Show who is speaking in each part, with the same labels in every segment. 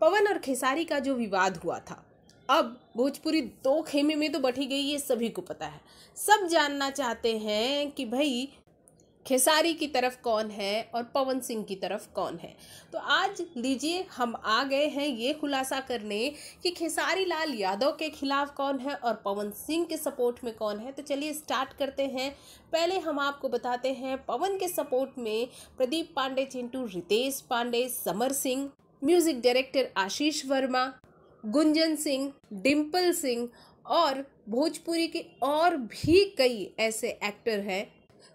Speaker 1: पवन और खेसारी का जो विवाद हुआ था अब भोजपुरी दो खेमे में तो बैठी गई ये सभी को पता है सब जानना चाहते हैं कि भाई खेसारी की तरफ कौन है और पवन सिंह की तरफ कौन है तो आज लीजिए हम आ गए हैं ये खुलासा करने कि खेसारी लाल यादव के खिलाफ कौन है और पवन सिंह के सपोर्ट में कौन है तो चलिए स्टार्ट करते हैं पहले हम आपको बताते हैं पवन के सपोर्ट में प्रदीप पांडे चिंटू रितेश पांडे समर सिंह म्यूजिक डायरेक्टर आशीष वर्मा गुंजन सिंह डिम्पल सिंह और भोजपुरी के और भी कई ऐसे एक्टर हैं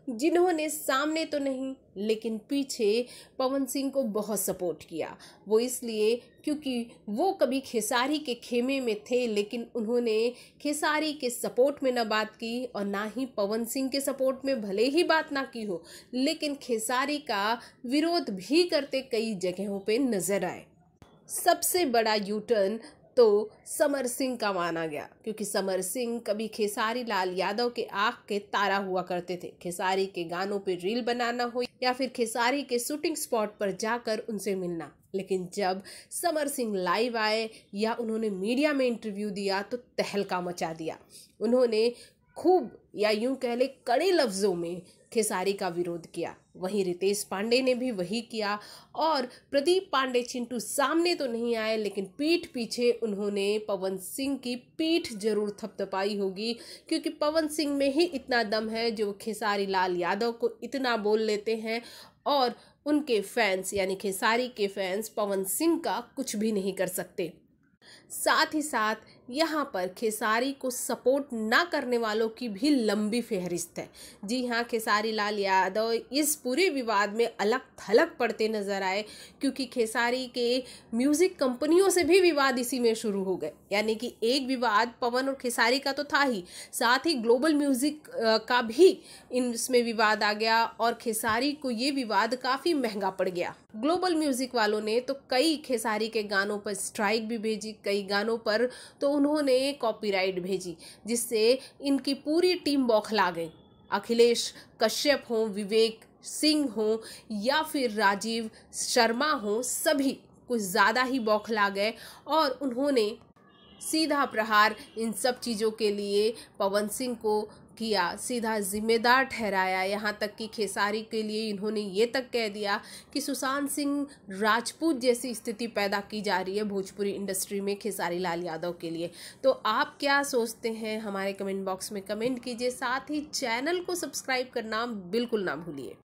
Speaker 1: जिन्होंने सामने तो नहीं लेकिन पीछे पवन सिंह को बहुत सपोर्ट किया वो इसलिए क्योंकि वो कभी खेसारी के खेमे में थे लेकिन उन्होंने खेसारी के सपोर्ट में ना बात की और ना ही पवन सिंह के सपोर्ट में भले ही बात ना की हो लेकिन खेसारी का विरोध भी करते कई जगहों पे नज़र आए सबसे बड़ा यूटर्न तो समर सिंह का माना गया क्योंकि समर सिंह कभी खेसारी लाल यादव के आँख के तारा हुआ करते थे खेसारी के गानों पर रील बनाना हो या फिर खेसारी के शूटिंग स्पॉट पर जाकर उनसे मिलना लेकिन जब समर सिंह लाइव आए या उन्होंने मीडिया में इंटरव्यू दिया तो तहलका मचा दिया उन्होंने खूब या यूं कह ले कड़े लफ्ज़ों में खेसारी का विरोध किया वहीं रितेश पांडे ने भी वही किया और प्रदीप पांडे चिंटू सामने तो नहीं आए लेकिन पीठ पीछे उन्होंने पवन सिंह की पीठ जरूर थपथपाई होगी क्योंकि पवन सिंह में ही इतना दम है जो खेसारी लाल यादव को इतना बोल लेते हैं और उनके फैंस यानी खेसारी के फैंस पवन सिंह का कुछ भी नहीं कर सकते साथ ही साथ यहाँ पर खेसारी को सपोर्ट ना करने वालों की भी लंबी फहरिस्त है जी हाँ खेसारी लाल यादव इस पूरे विवाद में अलग थलग पड़ते नजर आए क्योंकि खेसारी के म्यूज़िक कंपनियों से भी विवाद इसी में शुरू हो गए यानी कि एक विवाद पवन और खेसारी का तो था ही साथ ही ग्लोबल म्यूज़िक का भी इसमें विवाद आ गया और खेसारी को ये विवाद काफ़ी महंगा पड़ गया ग्लोबल म्यूज़िक वालों ने तो कई खेसारी के गानों पर स्ट्राइक भी भेजी कई गानों पर तो उन्होंने कॉपीराइट भेजी जिससे इनकी पूरी टीम बौखला गई अखिलेश कश्यप हों विवेक सिंह हों या फिर राजीव शर्मा हों सभी कुछ ज़्यादा ही बौखला गए और उन्होंने सीधा प्रहार इन सब चीज़ों के लिए पवन सिंह को किया सीधा जिम्मेदार ठहराया यहाँ तक कि खेसारी के लिए इन्होंने ये तक कह दिया कि सुशांत सिंह राजपूत जैसी स्थिति पैदा की जा रही है भोजपुरी इंडस्ट्री में खेसारी लाल यादव के लिए तो आप क्या सोचते हैं हमारे कमेंट बॉक्स में कमेंट कीजिए साथ ही चैनल को सब्सक्राइब करना बिल्कुल ना भूलिए